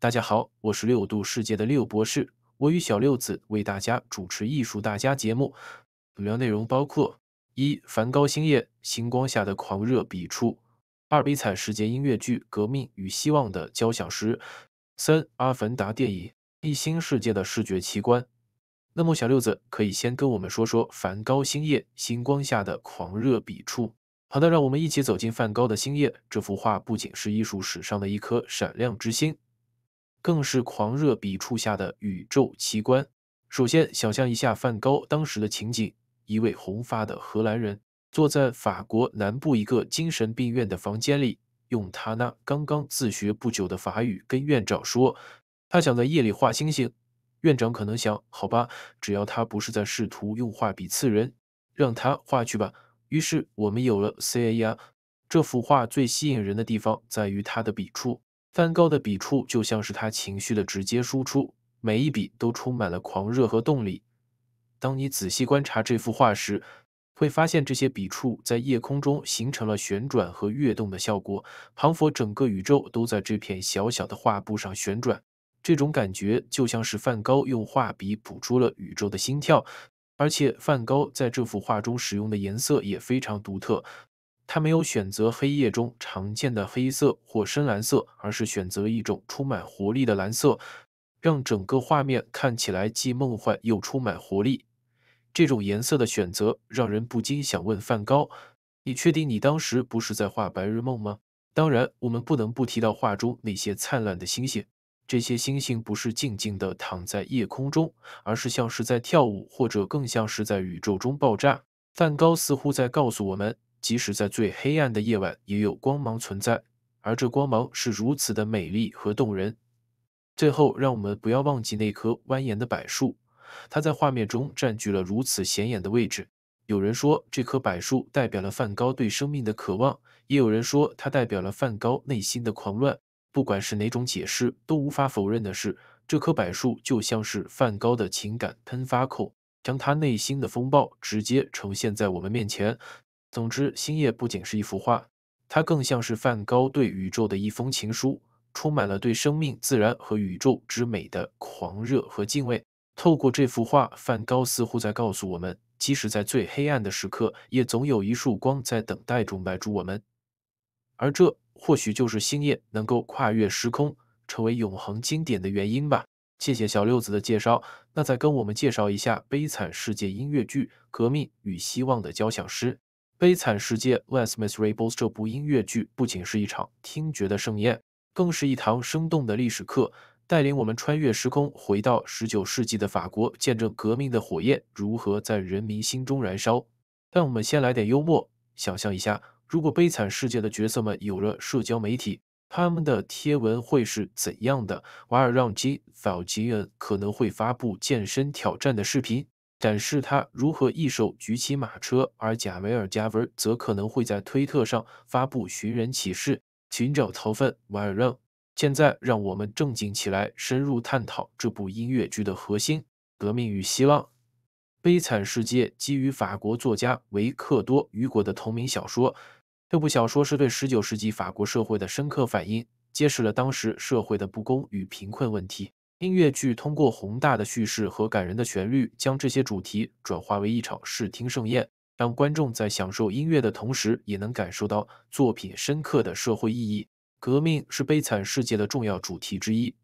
大家好，我是六度世界的六博士，我与小六子为大家主持《艺术大家》节目，主要内容包括：一、梵高《星夜》，星光下的狂热笔触；二、《悲惨世界》音乐剧，革命与希望的交响诗；三、《阿凡达》电影，异星世界的视觉奇观。那么，小六子可以先跟我们说说梵高《星夜》，星光下的狂热笔触。好的，让我们一起走进梵高的《星夜》。这幅画不仅是艺术史上的一颗闪亮之星。更是狂热笔触下的宇宙奇观。首先，想象一下梵高当时的情景：一位红发的荷兰人坐在法国南部一个精神病院的房间里，用他那刚刚自学不久的法语跟院长说，他想在夜里画星星。院长可能想：好吧，只要他不是在试图用画笔刺人，让他画去吧。于是，我们有了《c a i 这幅画最吸引人的地方在于他的笔触。梵高的笔触就像是他情绪的直接输出，每一笔都充满了狂热和动力。当你仔细观察这幅画时，会发现这些笔触在夜空中形成了旋转和跃动的效果，仿佛整个宇宙都在这片小小的画布上旋转。这种感觉就像是梵高用画笔捕捉了宇宙的心跳，而且梵高在这幅画中使用的颜色也非常独特。他没有选择黑夜中常见的黑色或深蓝色，而是选择了一种充满活力的蓝色，让整个画面看起来既梦幻又充满活力。这种颜色的选择让人不禁想问梵高：你确定你当时不是在画白日梦吗？当然，我们不能不提到画中那些灿烂的星星。这些星星不是静静地躺在夜空中，而是像是在跳舞，或者更像是在宇宙中爆炸。梵高似乎在告诉我们。即使在最黑暗的夜晚，也有光芒存在，而这光芒是如此的美丽和动人。最后，让我们不要忘记那棵蜿蜒的柏树，它在画面中占据了如此显眼的位置。有人说，这棵柏树代表了梵高对生命的渴望；也有人说，它代表了梵高内心的狂乱。不管是哪种解释，都无法否认的是，这棵柏树就像是梵高的情感喷发口，将他内心的风暴直接呈现在我们面前。总之，星夜不仅是一幅画，它更像是梵高对宇宙的一封情书，充满了对生命、自然和宇宙之美的狂热和敬畏。透过这幅画，梵高似乎在告诉我们，即使在最黑暗的时刻，也总有一束光在等待中摆住我们。而这或许就是星夜能够跨越时空，成为永恒经典的原因吧。谢谢小六子的介绍。那再跟我们介绍一下悲惨世界音乐剧《革命与希望》的交响诗。《悲惨世界》Les m i s r a b l e s 这部音乐剧不仅是一场听觉的盛宴，更是一堂生动的历史课，带领我们穿越时空，回到十九世纪的法国，见证革命的火焰如何在人民心中燃烧。但我们先来点幽默，想象一下，如果《悲惨世界》的角色们有了社交媒体，他们的贴文会是怎样的？瓦尔让吉·法尔吉恩可能会发布健身挑战的视频。展示他如何一手举起马车，而贾维尔·加文则可能会在推特上发布寻人启事，寻找逃犯瓦尔让。现在，让我们正经起来，深入探讨这部音乐剧的核心——革命与希望。《悲惨世界》基于法国作家维克多·雨果的同名小说，这部小说是对19世纪法国社会的深刻反映，揭示了当时社会的不公与贫困问题。音乐剧通过宏大的叙事和感人的旋律，将这些主题转化为一场视听盛宴，让观众在享受音乐的同时，也能感受到作品深刻的社会意义。革命是悲惨世界的重要主题之一。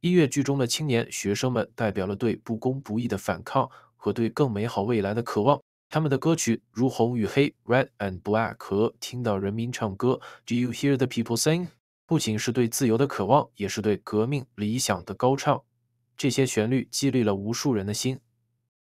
音乐剧中的青年学生们代表了对不公不义的反抗和对更美好未来的渴望。他们的歌曲如《红与黑》（Red and Black） 和《听到人民唱歌》（Do You Hear the People Sing）。不仅是对自由的渴望，也是对革命理想的高唱。这些旋律激励了无数人的心，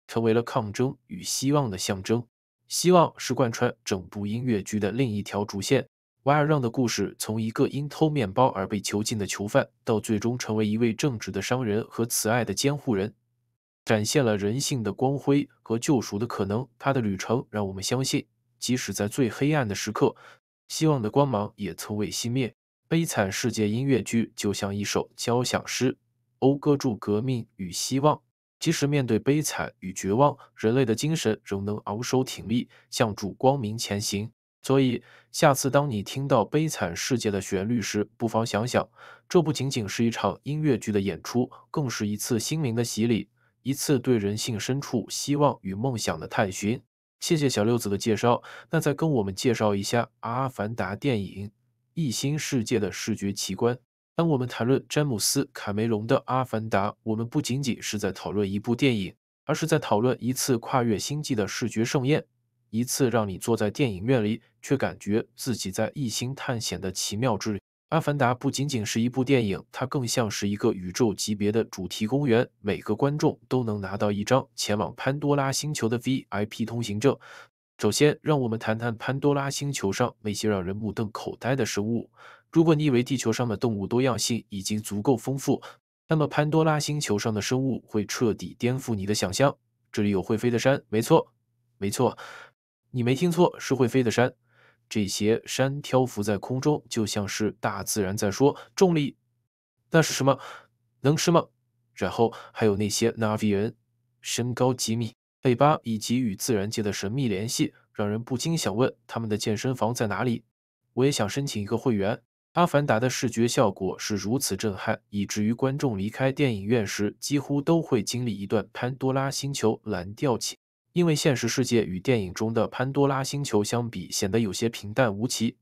成为了抗争与希望的象征。希望是贯穿整部音乐剧的另一条主线。瓦尔让的故事从一个因偷面包而被囚禁的囚犯，到最终成为一位正直的商人和慈爱的监护人，展现了人性的光辉和救赎的可能。他的旅程让我们相信，即使在最黑暗的时刻，希望的光芒也从未熄灭。《悲惨世界》音乐剧就像一首交响诗，讴歌住革命与希望。即使面对悲惨与绝望，人类的精神仍能昂首挺立，向主光明前行。所以，下次当你听到《悲惨世界》的旋律时，不妨想想，这不仅仅是一场音乐剧的演出，更是一次心灵的洗礼，一次对人性深处希望与梦想的探寻。谢谢小六子的介绍。那再跟我们介绍一下《阿凡达》电影。异星世界的视觉奇观。当我们谈论詹姆斯·卡梅隆的《阿凡达》，我们不仅仅是在讨论一部电影，而是在讨论一次跨越星际的视觉盛宴，一次让你坐在电影院里却感觉自己在异星探险的奇妙之旅。《阿凡达》不仅仅是一部电影，它更像是一个宇宙级别的主题公园，每个观众都能拿到一张前往潘多拉星球的 VIP 通行证。首先，让我们谈谈潘多拉星球上那些让人目瞪口呆的生物。如果你以为地球上的动物多样性已经足够丰富，那么潘多拉星球上的生物会彻底颠覆你的想象。这里有会飞的山，没错，没错，你没听错，是会飞的山。这些山漂浮在空中，就像是大自然在说：“重力。”那是什么？能吃吗？然后还有那些纳 i 人，身高几米。贝巴以及与自然界的神秘联系，让人不禁想问他们的健身房在哪里？我也想申请一个会员。《阿凡达》的视觉效果是如此震撼，以至于观众离开电影院时几乎都会经历一段潘多拉星球蓝调起。因为现实世界与电影中的潘多拉星球相比显得有些平淡无奇。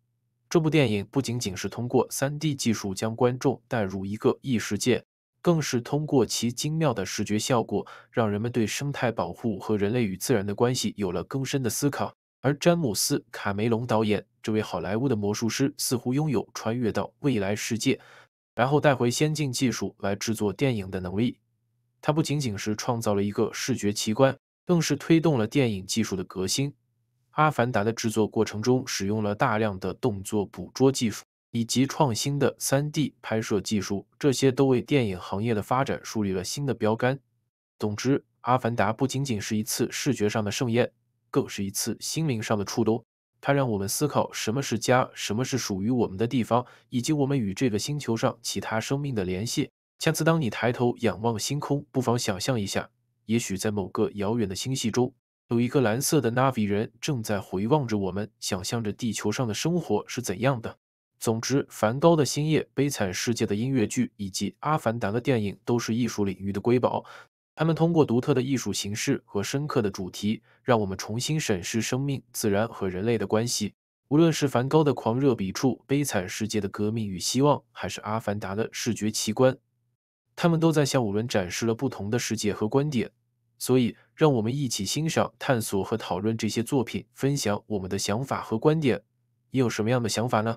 这部电影不仅仅是通过 3D 技术将观众带入一个异世界。更是通过其精妙的视觉效果，让人们对生态保护和人类与自然的关系有了更深的思考。而詹姆斯·卡梅隆导演，这位好莱坞的魔术师，似乎拥有穿越到未来世界，然后带回先进技术来制作电影的能力。他不仅仅是创造了一个视觉奇观，更是推动了电影技术的革新。《阿凡达》的制作过程中，使用了大量的动作捕捉技术。以及创新的 3D 拍摄技术，这些都为电影行业的发展树立了新的标杆。总之，《阿凡达》不仅仅是一次视觉上的盛宴，更是一次心灵上的触动。它让我们思考什么是家，什么是属于我们的地方，以及我们与这个星球上其他生命的联系。下次当你抬头仰望星空，不妨想象一下，也许在某个遥远的星系中，有一个蓝色的纳比人正在回望着我们，想象着地球上的生活是怎样的。总之，梵高的《星夜》、《悲惨世界的音乐剧》以及《阿凡达》的电影都是艺术领域的瑰宝。他们通过独特的艺术形式和深刻的主题，让我们重新审视生命、自然和人类的关系。无论是梵高的狂热笔触、《悲惨世界的》革命与希望，还是《阿凡达》的视觉奇观，他们都在向我们展示了不同的世界和观点。所以，让我们一起欣赏、探索和讨论这些作品，分享我们的想法和观点。你有什么样的想法呢？